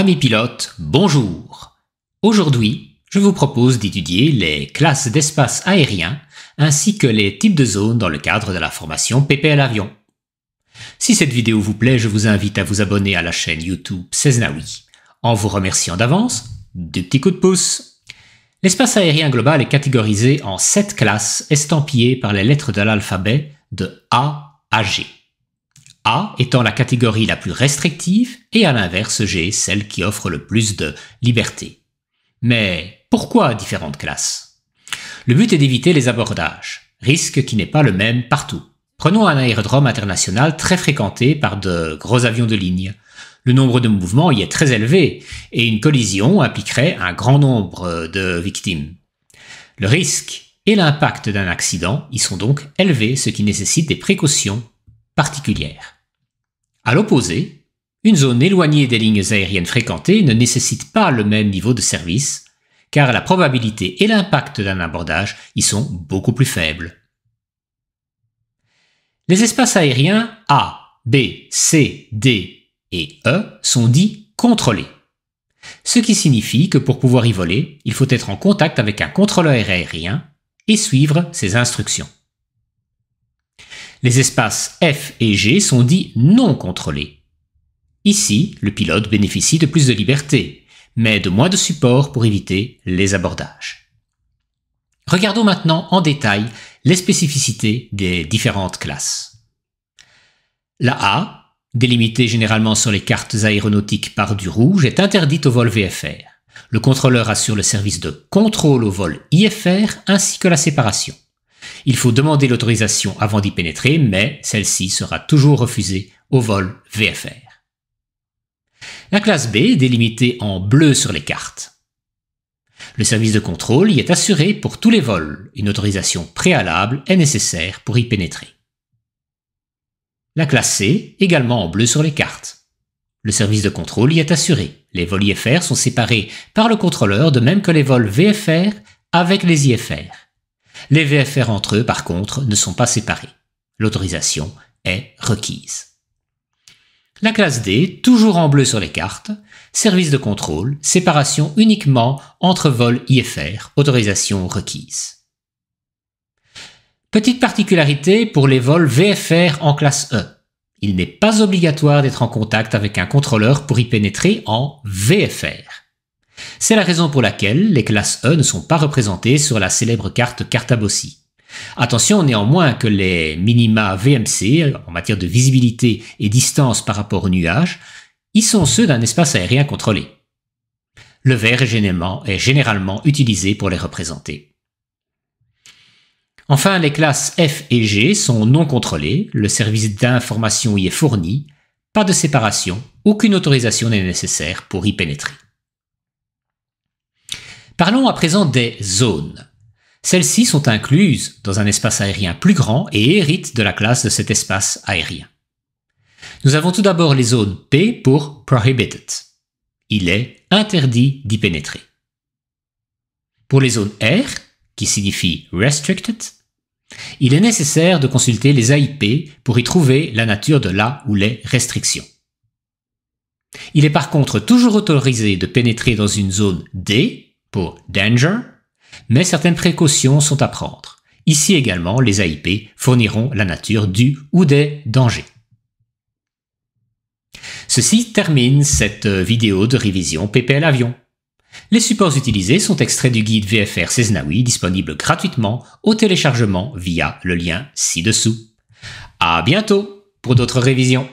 Amis pilotes, bonjour Aujourd'hui, je vous propose d'étudier les classes d'espace aérien ainsi que les types de zones dans le cadre de la formation PPL Avion. Si cette vidéo vous plaît, je vous invite à vous abonner à la chaîne YouTube cesnawi En vous remerciant d'avance, du petits coup de pouce L'espace aérien global est catégorisé en sept classes estampillées par les lettres de l'alphabet de A à G. A étant la catégorie la plus restrictive et à l'inverse G celle qui offre le plus de liberté. Mais pourquoi différentes classes Le but est d'éviter les abordages, risque qui n'est pas le même partout. Prenons un aérodrome international très fréquenté par de gros avions de ligne. Le nombre de mouvements y est très élevé et une collision impliquerait un grand nombre de victimes. Le risque et l'impact d'un accident y sont donc élevés, ce qui nécessite des précautions particulière. À l'opposé, une zone éloignée des lignes aériennes fréquentées ne nécessite pas le même niveau de service, car la probabilité et l'impact d'un abordage y sont beaucoup plus faibles. Les espaces aériens A, B, C, D et E sont dits contrôlés. Ce qui signifie que pour pouvoir y voler, il faut être en contact avec un contrôleur aérien et suivre ses instructions. Les espaces F et G sont dits non contrôlés. Ici, le pilote bénéficie de plus de liberté, mais de moins de support pour éviter les abordages. Regardons maintenant en détail les spécificités des différentes classes. La A, délimitée généralement sur les cartes aéronautiques par du rouge, est interdite au vol VFR. Le contrôleur assure le service de contrôle au vol IFR ainsi que la séparation. Il faut demander l'autorisation avant d'y pénétrer, mais celle-ci sera toujours refusée au vol VFR. La classe B est délimitée en bleu sur les cartes. Le service de contrôle y est assuré pour tous les vols. Une autorisation préalable est nécessaire pour y pénétrer. La classe C, également en bleu sur les cartes. Le service de contrôle y est assuré. Les vols IFR sont séparés par le contrôleur de même que les vols VFR avec les IFR. Les VFR entre eux, par contre, ne sont pas séparés. L'autorisation est requise. La classe D, toujours en bleu sur les cartes, service de contrôle, séparation uniquement entre vols IFR, autorisation requise. Petite particularité pour les vols VFR en classe E. Il n'est pas obligatoire d'être en contact avec un contrôleur pour y pénétrer en VFR. C'est la raison pour laquelle les classes E ne sont pas représentées sur la célèbre carte Cartabossi. Attention néanmoins que les minima VMC en matière de visibilité et distance par rapport aux nuages y sont ceux d'un espace aérien contrôlé. Le vert est généralement, est généralement utilisé pour les représenter. Enfin, les classes F et G sont non contrôlées, le service d'information y est fourni, pas de séparation, aucune autorisation n'est nécessaire pour y pénétrer. Parlons à présent des zones. Celles-ci sont incluses dans un espace aérien plus grand et héritent de la classe de cet espace aérien. Nous avons tout d'abord les zones P pour prohibited. Il est interdit d'y pénétrer. Pour les zones R, qui signifie restricted, il est nécessaire de consulter les AIP pour y trouver la nature de la ou les restrictions. Il est par contre toujours autorisé de pénétrer dans une zone D, pour danger, mais certaines précautions sont à prendre. Ici également, les AIP fourniront la nature du ou des dangers. Ceci termine cette euh, vidéo de révision PPL Avion. Les supports utilisés sont extraits du guide VFR Cesnawi disponible gratuitement au téléchargement via le lien ci-dessous. À bientôt pour d'autres révisions.